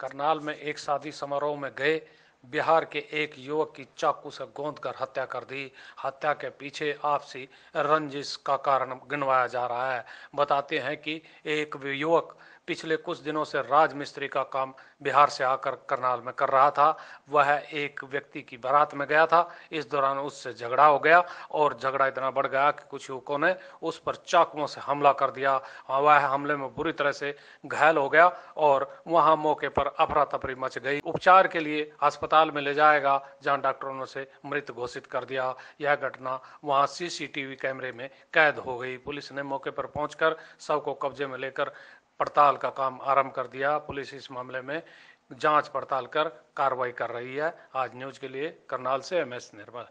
करनाल में एक शादी समारोह में गए बिहार के एक युवक की चाकू से गोंद कर हत्या कर दी हत्या के पीछे आपसी रंजिश का कारण गिनवाया जा रहा है बताते हैं कि एक युवक पिछले कुछ दिनों से राजमिस्त्री का काम बिहार से आकर करनाल में कर रहा था वह एक व्यक्ति की बारात में गया था इस दौरान उससे झगड़ा हो गया और झगड़ा इतना बढ़ गया कि कुछ युवकों ने उस पर चाकुओं से हमला कर दिया वह हमले में बुरी तरह से घायल हो गया और वहां मौके पर अफरा तफरी मच गई उपचार के लिए अस्पताल अस्पताल में ले जाएगा जहां डॉक्टरों ने उसे मृत घोषित कर दिया यह घटना वहां सीसीटीवी कैमरे में कैद हो गई पुलिस ने मौके पर पहुंचकर शव को कब्जे में लेकर पड़ताल का काम आरंभ कर दिया पुलिस इस मामले में जांच पड़ताल कर कार्रवाई कर रही है आज न्यूज के लिए करनाल से एम एस निर्मल